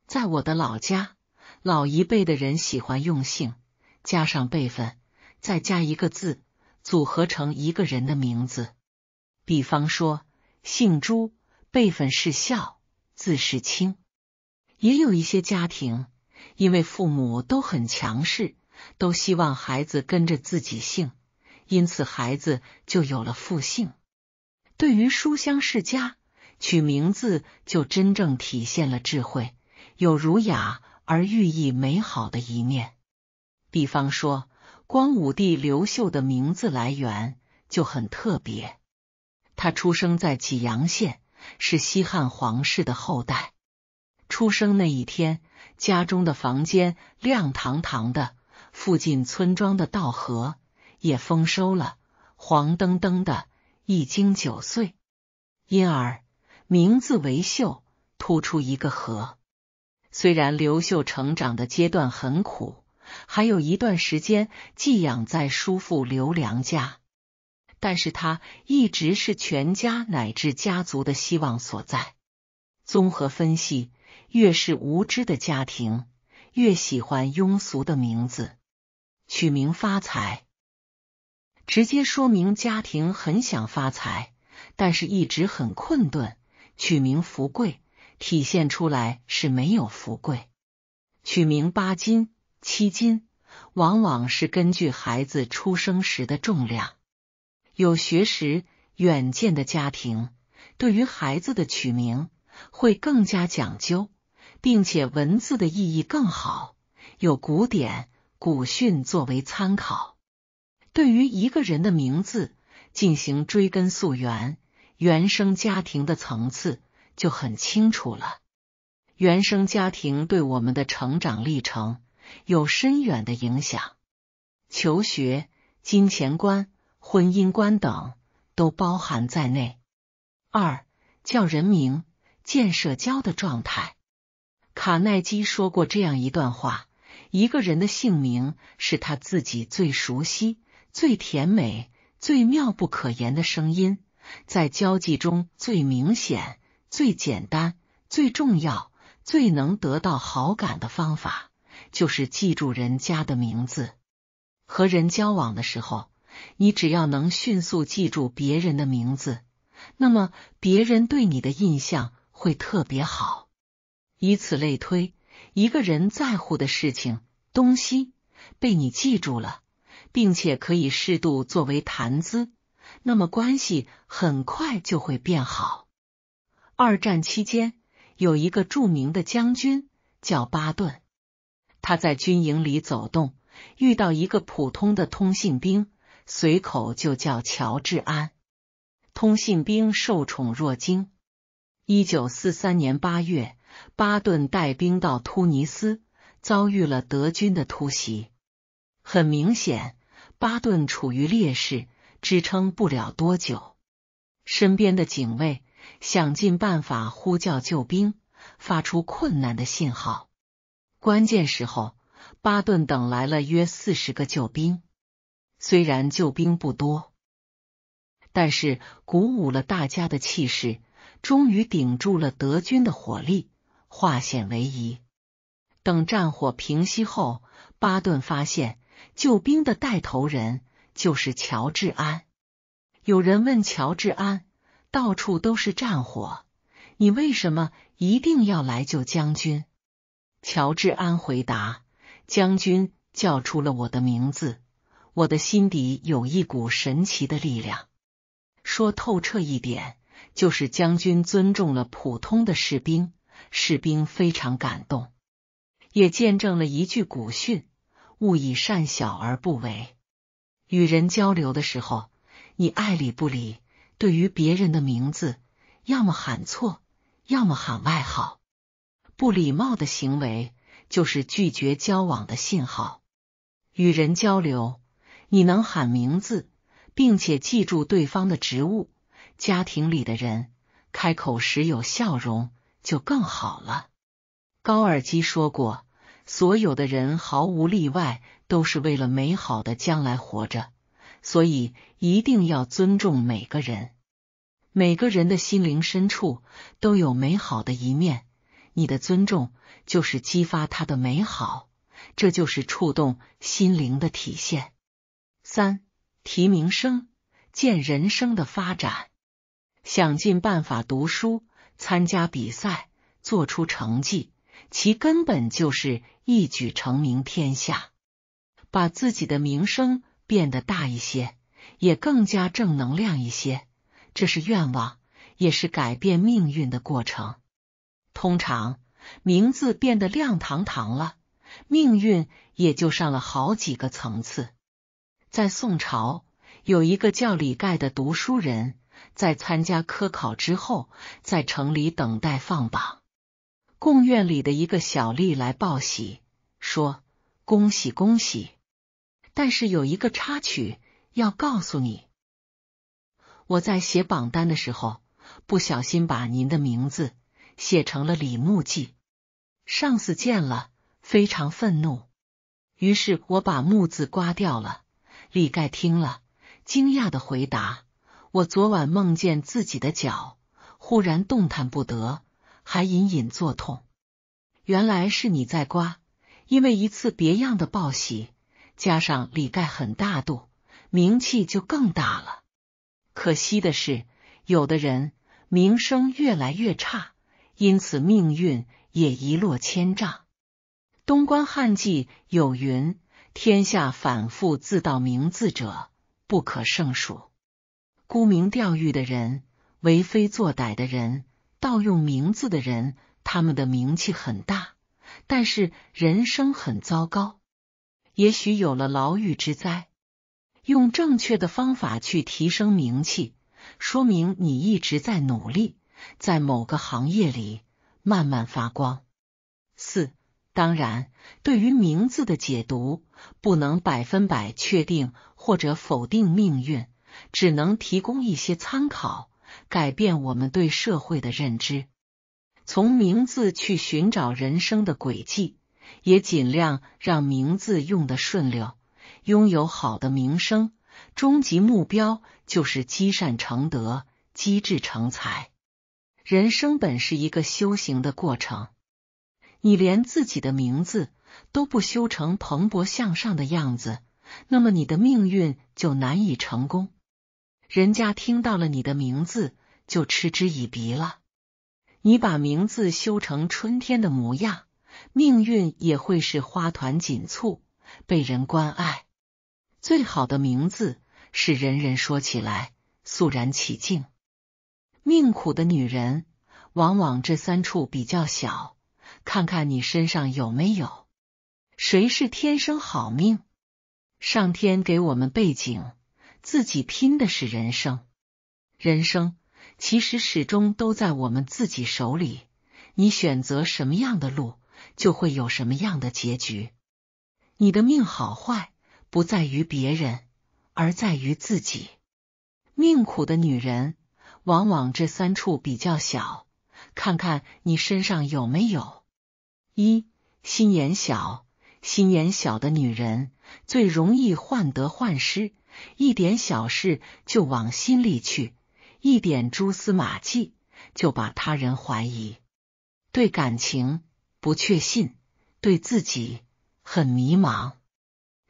在我的老家。老一辈的人喜欢用姓加上辈分，再加一个字，组合成一个人的名字。比方说，姓朱，辈分是孝，字是清。也有一些家庭，因为父母都很强势，都希望孩子跟着自己姓，因此孩子就有了复姓。对于书香世家，取名字就真正体现了智慧，有儒雅。而寓意美好的一面，比方说，光武帝刘秀的名字来源就很特别。他出生在济阳县，是西汉皇室的后代。出生那一天，家中的房间亮堂堂的，附近村庄的稻禾也丰收了，黄澄澄的。一经九岁，因而名字为秀，突出一个禾。虽然刘秀成长的阶段很苦，还有一段时间寄养在叔父刘良家，但是他一直是全家乃至家族的希望所在。综合分析，越是无知的家庭，越喜欢庸俗的名字，取名发财，直接说明家庭很想发财，但是一直很困顿。取名富贵。体现出来是没有富贵。取名八金、七金，往往是根据孩子出生时的重量。有学识、远见的家庭，对于孩子的取名会更加讲究，并且文字的意义更好，有古典古训作为参考。对于一个人的名字进行追根溯源，原生家庭的层次。就很清楚了。原生家庭对我们的成长历程有深远的影响，求学、金钱观、婚姻观等都包含在内。二叫人名，建设交的状态。卡耐基说过这样一段话：一个人的姓名是他自己最熟悉、最甜美、最妙不可言的声音，在交际中最明显。最简单、最重要、最能得到好感的方法，就是记住人家的名字。和人交往的时候，你只要能迅速记住别人的名字，那么别人对你的印象会特别好。以此类推，一个人在乎的事情、东西被你记住了，并且可以适度作为谈资，那么关系很快就会变好。二战期间，有一个著名的将军叫巴顿。他在军营里走动，遇到一个普通的通信兵，随口就叫乔治安。通信兵受宠若惊。一九四三年八月，巴顿带兵到突尼斯，遭遇了德军的突袭。很明显，巴顿处于劣势，支撑不了多久。身边的警卫。想尽办法呼叫救兵，发出困难的信号。关键时候，巴顿等来了约四十个救兵。虽然救兵不多，但是鼓舞了大家的气势，终于顶住了德军的火力，化险为夷。等战火平息后，巴顿发现救兵的带头人就是乔治安。有人问乔治安。到处都是战火，你为什么一定要来救将军？乔治安回答：“将军叫出了我的名字，我的心底有一股神奇的力量。说透彻一点，就是将军尊重了普通的士兵，士兵非常感动，也见证了一句古训：‘勿以善小而不为’。与人交流的时候，你爱理不理。”对于别人的名字，要么喊错，要么喊外号，不礼貌的行为就是拒绝交往的信号。与人交流，你能喊名字，并且记住对方的职务、家庭里的人，开口时有笑容，就更好了。高尔基说过，所有的人毫无例外都是为了美好的将来活着。所以一定要尊重每个人，每个人的心灵深处都有美好的一面，你的尊重就是激发他的美好，这就是触动心灵的体现。三，提名声，见人生的发展，想尽办法读书，参加比赛，做出成绩，其根本就是一举成名天下，把自己的名声。变得大一些，也更加正能量一些，这是愿望，也是改变命运的过程。通常，名字变得亮堂堂了，命运也就上了好几个层次。在宋朝，有一个叫李盖的读书人，在参加科考之后，在城里等待放榜。贡院里的一个小吏来报喜，说：“恭喜，恭喜！”但是有一个插曲要告诉你，我在写榜单的时候不小心把您的名字写成了李木记，上司见了非常愤怒，于是我把木字刮掉了。李盖听了，惊讶的回答：“我昨晚梦见自己的脚忽然动弹不得，还隐隐作痛，原来是你在刮，因为一次别样的报喜。”加上李盖很大度，名气就更大了。可惜的是，有的人名声越来越差，因此命运也一落千丈。东关汉记有云：“天下反复自盗名字者不可胜数，沽名钓誉的人、为非作歹的人、盗用名字的人，他们的名气很大，但是人生很糟糕。”也许有了牢狱之灾，用正确的方法去提升名气，说明你一直在努力，在某个行业里慢慢发光。四，当然，对于名字的解读不能百分百确定或者否定命运，只能提供一些参考，改变我们对社会的认知，从名字去寻找人生的轨迹。也尽量让名字用的顺溜，拥有好的名声。终极目标就是积善成德，积智成才。人生本是一个修行的过程。你连自己的名字都不修成蓬勃向上的样子，那么你的命运就难以成功。人家听到了你的名字就嗤之以鼻了。你把名字修成春天的模样。命运也会是花团锦簇，被人关爱。最好的名字是人人说起来肃然起敬。命苦的女人往往这三处比较小，看看你身上有没有。谁是天生好命？上天给我们背景，自己拼的是人生。人生其实始终都在我们自己手里，你选择什么样的路？就会有什么样的结局？你的命好坏不在于别人，而在于自己。命苦的女人往往这三处比较小，看看你身上有没有。一心眼小，心眼小的女人最容易患得患失，一点小事就往心里去，一点蛛丝马迹就把他人怀疑。对感情。不确信，对自己很迷茫。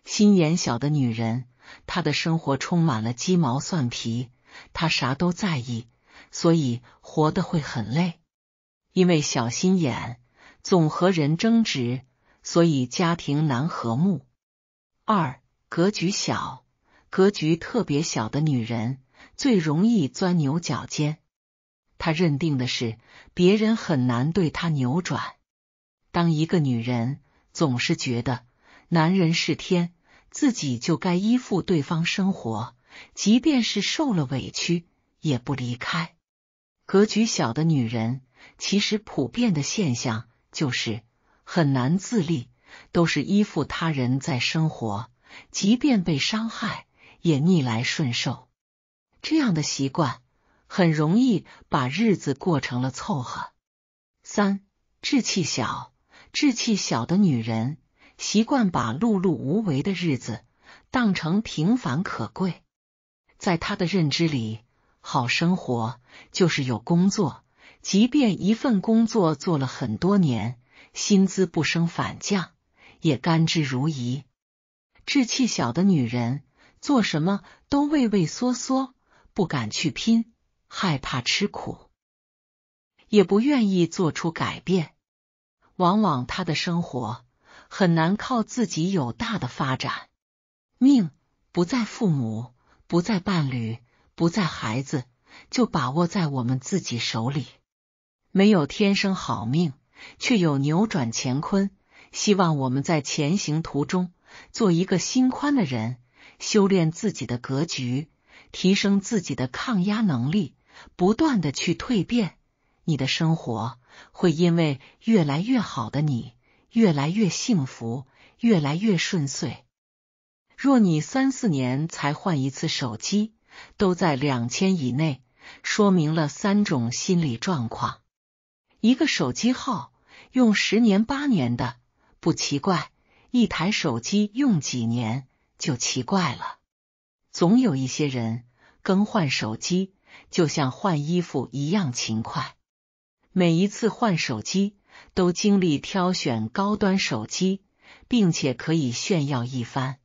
心眼小的女人，她的生活充满了鸡毛蒜皮，她啥都在意，所以活得会很累。因为小心眼，总和人争执，所以家庭难和睦。二格局小，格局特别小的女人最容易钻牛角尖。她认定的是，别人很难对她扭转。当一个女人总是觉得男人是天，自己就该依附对方生活，即便是受了委屈也不离开。格局小的女人，其实普遍的现象就是很难自立，都是依附他人在生活，即便被伤害也逆来顺受。这样的习惯很容易把日子过成了凑合。三志气小。志气小的女人，习惯把碌碌无为的日子当成平凡可贵。在她的认知里，好生活就是有工作，即便一份工作做了很多年，薪资不升反降，也甘之如饴。志气小的女人，做什么都畏畏缩缩，不敢去拼，害怕吃苦，也不愿意做出改变。往往他的生活很难靠自己有大的发展，命不在父母，不在伴侣，不在孩子，就把握在我们自己手里。没有天生好命，却有扭转乾坤。希望我们在前行途中，做一个心宽的人，修炼自己的格局，提升自己的抗压能力，不断的去蜕变你的生活。会因为越来越好的你，越来越幸福，越来越顺遂。若你三四年才换一次手机，都在两千以内，说明了三种心理状况。一个手机号用十年八年的不奇怪，一台手机用几年就奇怪了。总有一些人更换手机，就像换衣服一样勤快。每一次换手机都经历挑选高端手机，并且可以炫耀一番。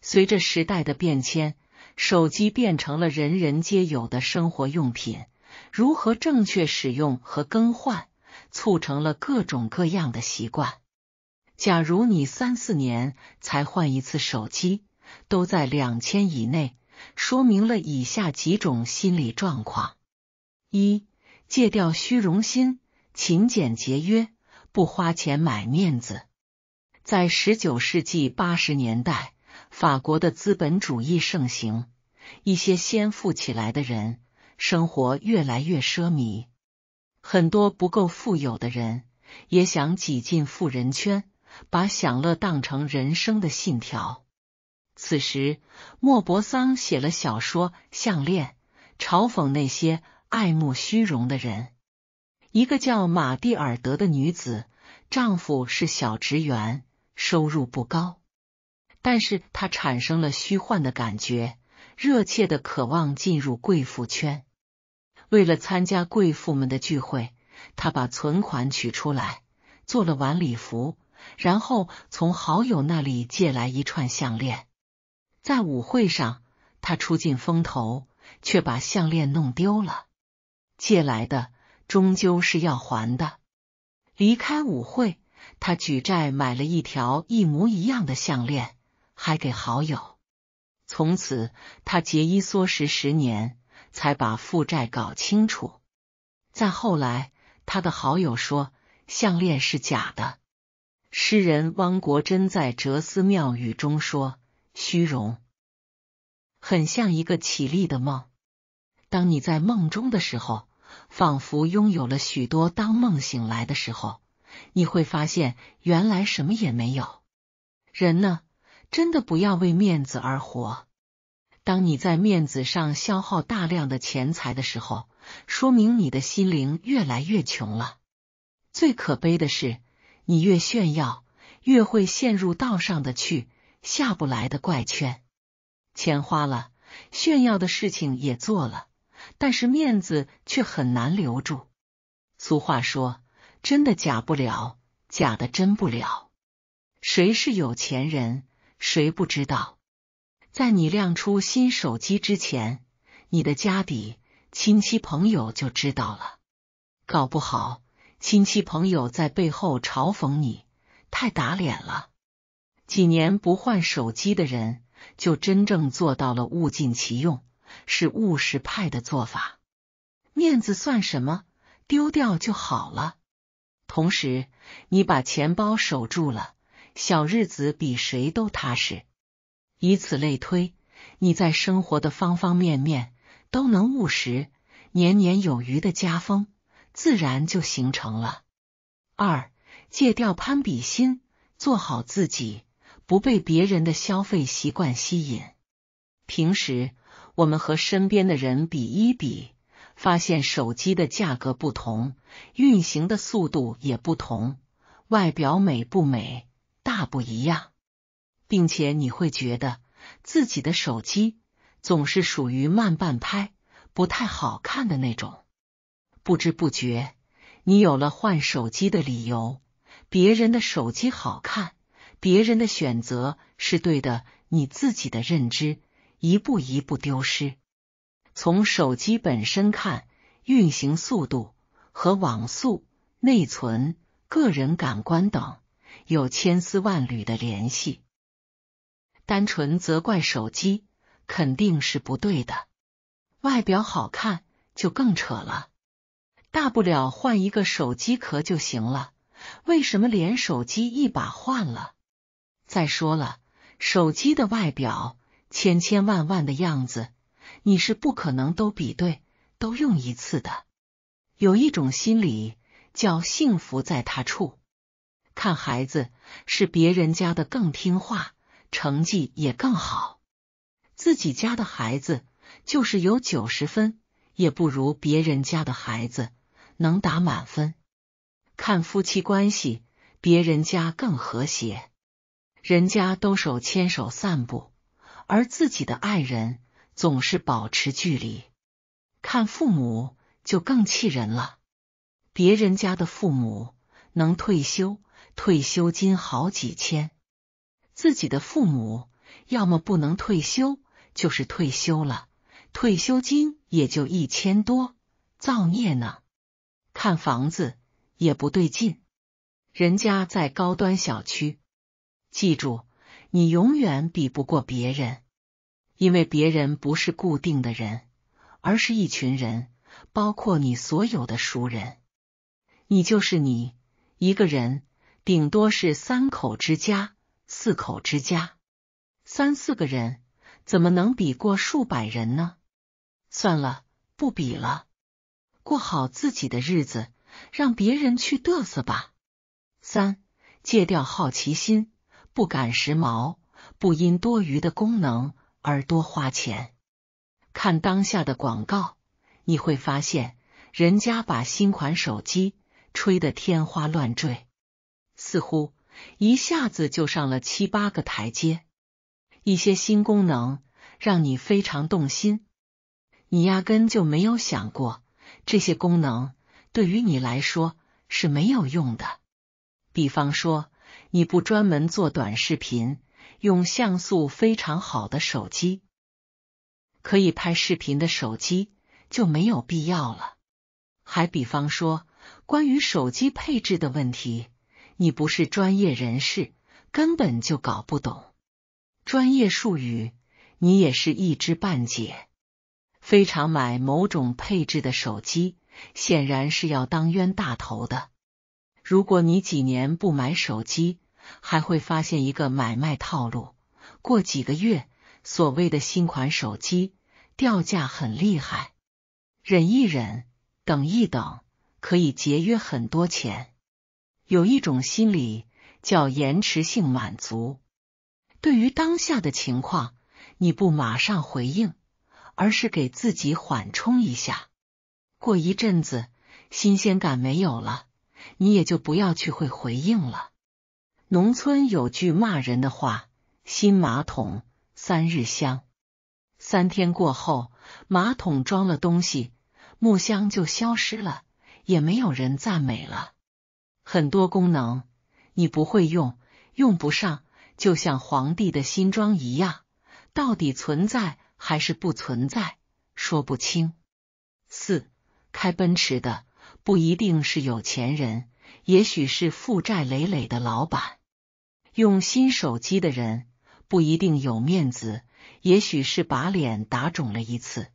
随着时代的变迁，手机变成了人人皆有的生活用品。如何正确使用和更换，促成了各种各样的习惯。假如你三四年才换一次手机，都在两千以内，说明了以下几种心理状况：一。戒掉虚荣心，勤俭节约，不花钱买面子。在十九世纪八十年代，法国的资本主义盛行，一些先富起来的人生活越来越奢靡，很多不够富有的人也想挤进富人圈，把享乐当成人生的信条。此时，莫泊桑写了小说《项链》，嘲讽那些。爱慕虚荣的人，一个叫玛蒂尔德的女子，丈夫是小职员，收入不高，但是她产生了虚幻的感觉，热切的渴望进入贵妇圈。为了参加贵妇们的聚会，她把存款取出来，做了晚礼服，然后从好友那里借来一串项链。在舞会上，她出尽风头，却把项链弄丢了。借来的终究是要还的。离开舞会，他举债买了一条一模一样的项链，还给好友。从此，他节衣缩食十年，才把负债搞清楚。再后来，他的好友说项链是假的。诗人汪国真在《哲思妙语》中说：“虚荣，很像一个绮丽的梦。当你在梦中的时候。”仿佛拥有了许多，当梦醒来的时候，你会发现原来什么也没有。人呢，真的不要为面子而活。当你在面子上消耗大量的钱财的时候，说明你的心灵越来越穷了。最可悲的是，你越炫耀，越会陷入道上的去下不来的怪圈。钱花了，炫耀的事情也做了。但是面子却很难留住。俗话说：“真的假不了，假的真不了。”谁是有钱人，谁不知道？在你亮出新手机之前，你的家底、亲戚朋友就知道了。搞不好，亲戚朋友在背后嘲讽你，太打脸了。几年不换手机的人，就真正做到了物尽其用。是务实派的做法，面子算什么？丢掉就好了。同时，你把钱包守住了，小日子比谁都踏实。以此类推，你在生活的方方面面都能务实，年年有余的家风自然就形成了。二，戒掉攀比心，做好自己，不被别人的消费习惯吸引。平时。我们和身边的人比一比，发现手机的价格不同，运行的速度也不同，外表美不美，大不一样。并且你会觉得自己的手机总是属于慢半拍、不太好看的那种。不知不觉，你有了换手机的理由。别人的手机好看，别人的选择是对的，你自己的认知。一步一步丢失。从手机本身看，运行速度和网速、内存、个人感官等有千丝万缕的联系。单纯责怪手机肯定是不对的。外表好看就更扯了，大不了换一个手机壳就行了。为什么连手机一把换了？再说了，手机的外表。千千万万的样子，你是不可能都比对、都用一次的。有一种心理叫“幸福在他处”。看孩子，是别人家的更听话、成绩也更好，自己家的孩子就是有九十分，也不如别人家的孩子能打满分。看夫妻关系，别人家更和谐，人家都手牵手散步。而自己的爱人总是保持距离，看父母就更气人了。别人家的父母能退休，退休金好几千；自己的父母要么不能退休，就是退休了，退休金也就一千多，造孽呢。看房子也不对劲，人家在高端小区，记住。你永远比不过别人，因为别人不是固定的人，而是一群人，包括你所有的熟人。你就是你一个人，顶多是三口之家、四口之家，三四个人怎么能比过数百人呢？算了，不比了，过好自己的日子，让别人去嘚瑟吧。三，戒掉好奇心。不赶时髦，不因多余的功能而多花钱。看当下的广告，你会发现人家把新款手机吹得天花乱坠，似乎一下子就上了七八个台阶。一些新功能让你非常动心，你压根就没有想过这些功能对于你来说是没有用的。比方说。你不专门做短视频，用像素非常好的手机，可以拍视频的手机就没有必要了。还比方说，关于手机配置的问题，你不是专业人士，根本就搞不懂专业术语，你也是一知半解。非常买某种配置的手机，显然是要当冤大头的。如果你几年不买手机，还会发现一个买卖套路。过几个月，所谓的新款手机掉价很厉害。忍一忍，等一等，可以节约很多钱。有一种心理叫延迟性满足。对于当下的情况，你不马上回应，而是给自己缓冲一下。过一阵子，新鲜感没有了。你也就不要去会回应了。农村有句骂人的话：“新马桶三日香，三天过后，马桶装了东西，木箱就消失了，也没有人赞美了。很多功能你不会用，用不上，就像皇帝的新装一样，到底存在还是不存在，说不清。”四，开奔驰的。不一定是有钱人，也许是负债累累的老板。用新手机的人不一定有面子，也许是把脸打肿了一次。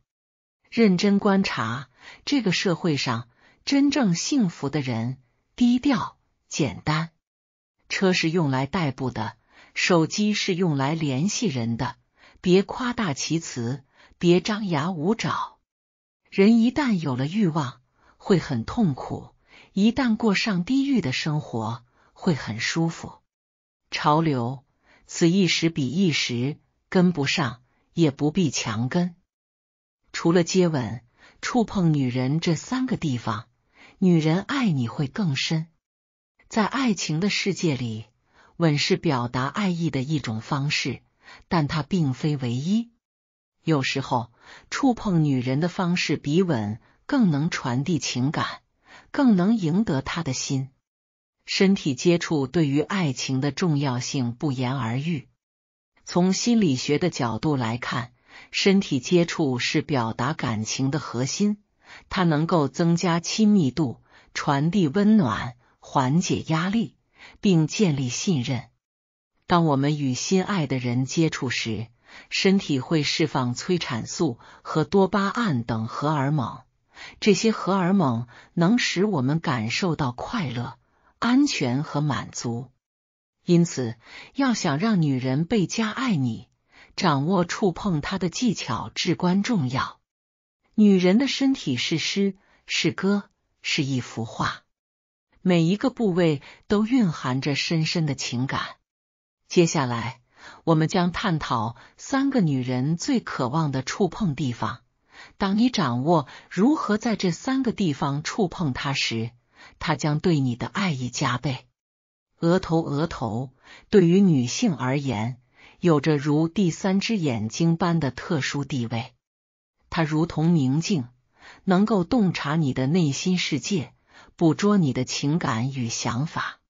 认真观察，这个社会上真正幸福的人，低调、简单。车是用来代步的，手机是用来联系人的。别夸大其词，别张牙舞爪。人一旦有了欲望。会很痛苦，一旦过上地狱的生活，会很舒服。潮流此一时彼一时，跟不上也不必强跟。除了接吻、触碰女人这三个地方，女人爱你会更深。在爱情的世界里，吻是表达爱意的一种方式，但它并非唯一。有时候，触碰女人的方式比吻。更能传递情感，更能赢得他的心。身体接触对于爱情的重要性不言而喻。从心理学的角度来看，身体接触是表达感情的核心，它能够增加亲密度，传递温暖，缓解压力，并建立信任。当我们与心爱的人接触时，身体会释放催产素和多巴胺等荷尔蒙。这些荷尔蒙能使我们感受到快乐、安全和满足，因此要想让女人倍加爱你，掌握触碰她的技巧至关重要。女人的身体是诗，是歌，是一幅画，每一个部位都蕴含着深深的情感。接下来，我们将探讨三个女人最渴望的触碰地方。当你掌握如何在这三个地方触碰它时，它将对你的爱意加倍。额头，额头，对于女性而言，有着如第三只眼睛般的特殊地位。它如同明镜，能够洞察你的内心世界，捕捉你的情感与想法。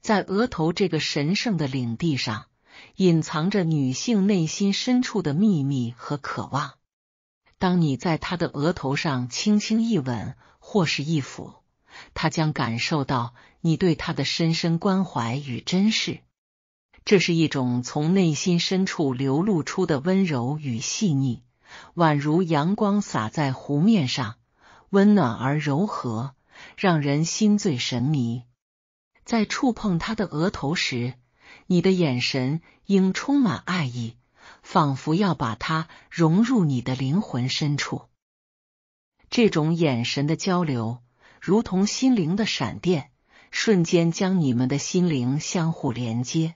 在额头这个神圣的领地上，隐藏着女性内心深处的秘密和渴望。当你在他的额头上轻轻一吻或是一抚，他将感受到你对他的深深关怀与珍视。这是一种从内心深处流露出的温柔与细腻，宛如阳光洒在湖面上，温暖而柔和，让人心醉神迷。在触碰他的额头时，你的眼神应充满爱意。仿佛要把它融入你的灵魂深处。这种眼神的交流，如同心灵的闪电，瞬间将你们的心灵相互连接。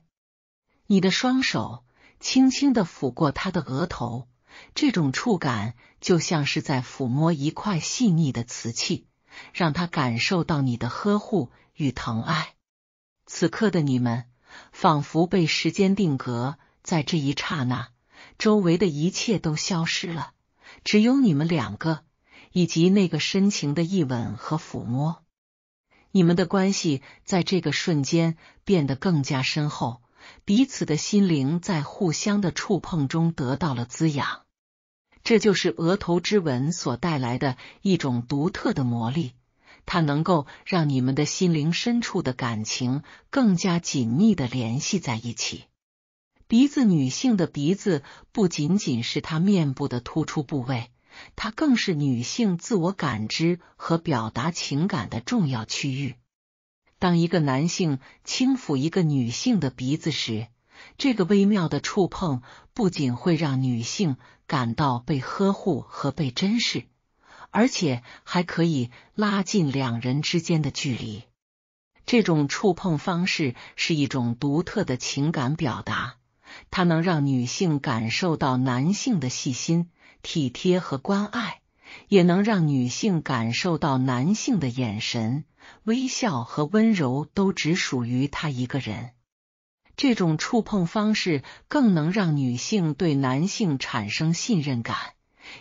你的双手轻轻的抚过他的额头，这种触感就像是在抚摸一块细腻的瓷器，让他感受到你的呵护与疼爱。此刻的你们，仿佛被时间定格在这一刹那。周围的一切都消失了，只有你们两个以及那个深情的一吻和抚摸。你们的关系在这个瞬间变得更加深厚，彼此的心灵在互相的触碰中得到了滋养。这就是额头之吻所带来的一种独特的魔力，它能够让你们的心灵深处的感情更加紧密的联系在一起。鼻子，女性的鼻子不仅仅是她面部的突出部位，它更是女性自我感知和表达情感的重要区域。当一个男性轻抚一个女性的鼻子时，这个微妙的触碰不仅会让女性感到被呵护和被珍视，而且还可以拉近两人之间的距离。这种触碰方式是一种独特的情感表达。它能让女性感受到男性的细心、体贴和关爱，也能让女性感受到男性的眼神、微笑和温柔都只属于他一个人。这种触碰方式更能让女性对男性产生信任感，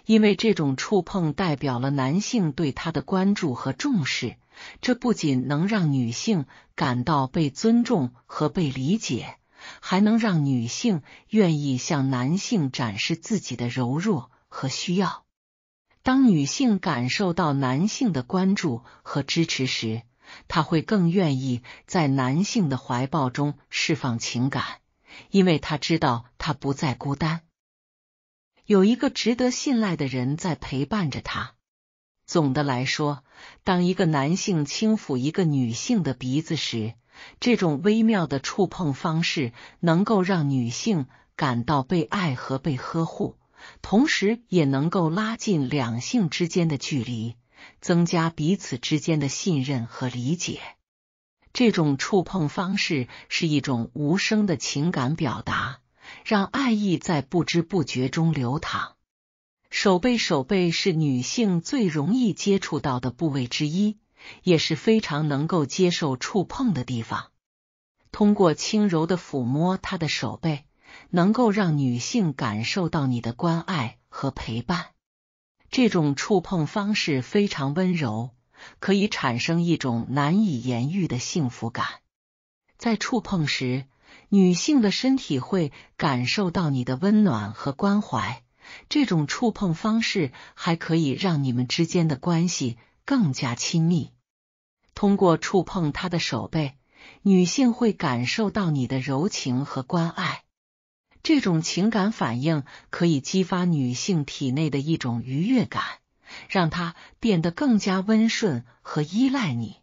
因为这种触碰代表了男性对她的关注和重视。这不仅能让女性感到被尊重和被理解。还能让女性愿意向男性展示自己的柔弱和需要。当女性感受到男性的关注和支持时，她会更愿意在男性的怀抱中释放情感，因为她知道她不再孤单，有一个值得信赖的人在陪伴着她。总的来说，当一个男性轻抚一个女性的鼻子时，这种微妙的触碰方式能够让女性感到被爱和被呵护，同时也能够拉近两性之间的距离，增加彼此之间的信任和理解。这种触碰方式是一种无声的情感表达，让爱意在不知不觉中流淌。手背、手背是女性最容易接触到的部位之一。也是非常能够接受触碰的地方。通过轻柔的抚摸她的手背，能够让女性感受到你的关爱和陪伴。这种触碰方式非常温柔，可以产生一种难以言喻的幸福感。在触碰时，女性的身体会感受到你的温暖和关怀。这种触碰方式还可以让你们之间的关系。更加亲密。通过触碰她的手背，女性会感受到你的柔情和关爱。这种情感反应可以激发女性体内的一种愉悦感，让她变得更加温顺和依赖你。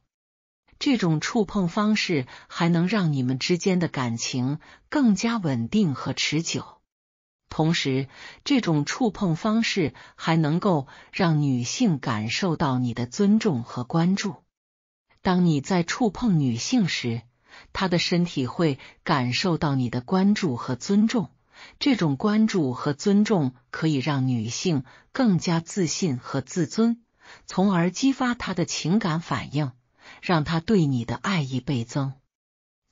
这种触碰方式还能让你们之间的感情更加稳定和持久。同时，这种触碰方式还能够让女性感受到你的尊重和关注。当你在触碰女性时，她的身体会感受到你的关注和尊重。这种关注和尊重可以让女性更加自信和自尊，从而激发她的情感反应，让她对你的爱意倍增。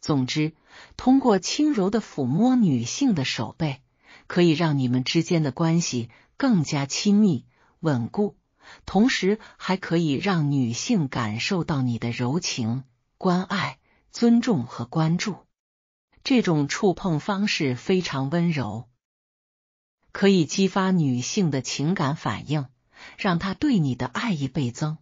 总之，通过轻柔的抚摸女性的手背。可以让你们之间的关系更加亲密、稳固，同时还可以让女性感受到你的柔情、关爱、尊重和关注。这种触碰方式非常温柔，可以激发女性的情感反应，让她对你的爱意倍增。